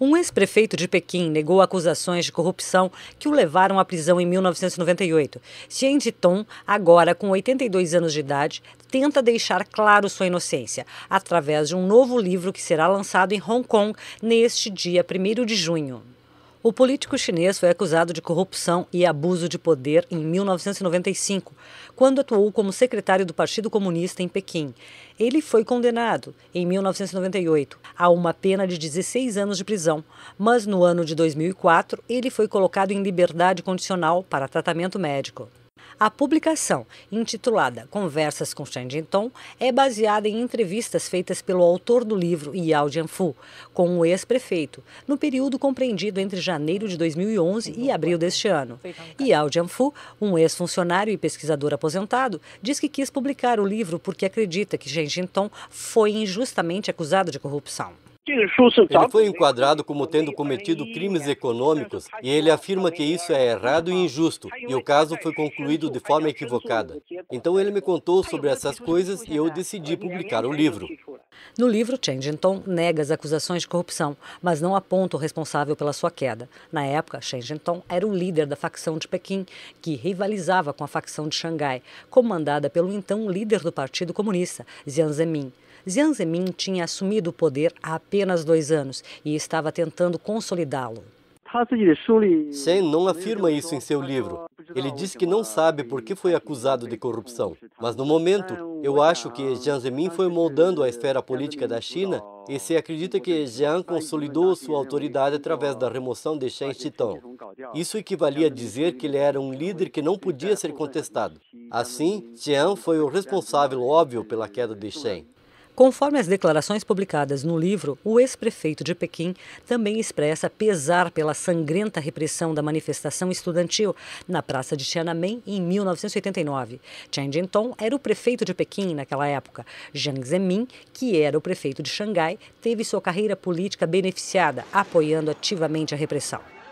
Um ex-prefeito de Pequim negou acusações de corrupção que o levaram à prisão em 1998. Xian Jiton, agora com 82 anos de idade, tenta deixar claro sua inocência através de um novo livro que será lançado em Hong Kong neste dia 1 de junho. O político chinês foi acusado de corrupção e abuso de poder em 1995, quando atuou como secretário do Partido Comunista em Pequim. Ele foi condenado, em 1998, a uma pena de 16 anos de prisão, mas no ano de 2004 ele foi colocado em liberdade condicional para tratamento médico. A publicação, intitulada Conversas com Shandington, é baseada em entrevistas feitas pelo autor do livro, Yao Jianfu, com o ex-prefeito, no período compreendido entre janeiro de 2011 e abril deste ano. Yao Jianfu, um ex-funcionário e pesquisador aposentado, diz que quis publicar o livro porque acredita que Shandington foi injustamente acusado de corrupção. Ele foi enquadrado como tendo cometido crimes econômicos e ele afirma que isso é errado e injusto, e o caso foi concluído de forma equivocada. Então ele me contou sobre essas coisas e eu decidi publicar o livro. No livro, Changington nega as acusações de corrupção, mas não aponta o responsável pela sua queda. Na época, Changington era o líder da facção de Pequim, que rivalizava com a facção de Xangai, comandada pelo então líder do Partido Comunista, Jiang Zemin. Jiang Zemin tinha assumido o poder há apenas dois anos e estava tentando consolidá-lo. Shen não afirma isso em seu livro. Ele diz que não sabe por que foi acusado de corrupção. Mas no momento, eu acho que Jiang Zemin foi moldando a esfera política da China e se acredita que Jiang consolidou sua autoridade através da remoção de Shen Xitong. Isso equivalia a dizer que ele era um líder que não podia ser contestado. Assim, Jiang foi o responsável óbvio pela queda de Shen. Conforme as declarações publicadas no livro, o ex-prefeito de Pequim também expressa pesar pela sangrenta repressão da manifestação estudantil na Praça de Tiananmen em 1989. Chen Jintong era o prefeito de Pequim naquela época. Jiang Zemin, que era o prefeito de Xangai, teve sua carreira política beneficiada, apoiando ativamente a repressão.